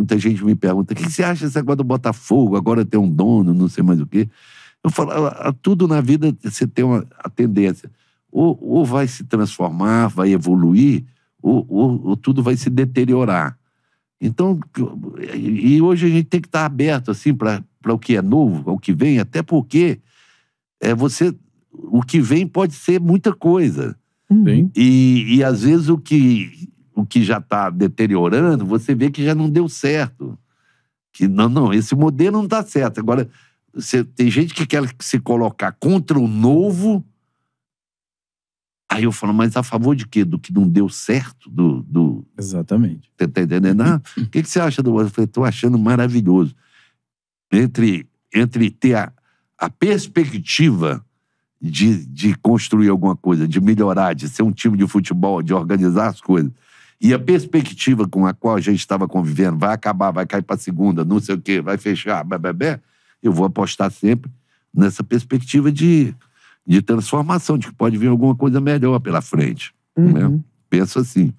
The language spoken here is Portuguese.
muita gente me pergunta: o que você acha dessa coisa do Botafogo? Agora tem um dono, não sei mais o quê. Eu falo: ah, ah, tudo na vida você tem uma a tendência. Ou, ou vai se transformar, vai evoluir, ou, ou, ou tudo vai se deteriorar. Então, e hoje a gente tem que estar aberto assim para o que é novo, ao que vem, até porque é você o que vem pode ser muita coisa. Sim. Uhum. E, e às vezes o que que já está deteriorando, você vê que já não deu certo. Que não, não, esse modelo não está certo. Agora, você, tem gente que quer se colocar contra o novo. Aí eu falo, mas a favor de quê? Do que não deu certo? Do, do... Exatamente. Você está entendendo? Ah, o que, que você acha do. Eu falei, estou achando maravilhoso. Entre, entre ter a, a perspectiva de, de construir alguma coisa, de melhorar, de ser um time de futebol, de organizar as coisas. E a perspectiva com a qual a gente estava convivendo, vai acabar, vai cair para segunda, não sei o quê, vai fechar, bebê, eu vou apostar sempre nessa perspectiva de, de transformação, de que pode vir alguma coisa melhor pela frente. Né? Uhum. Né? Penso assim.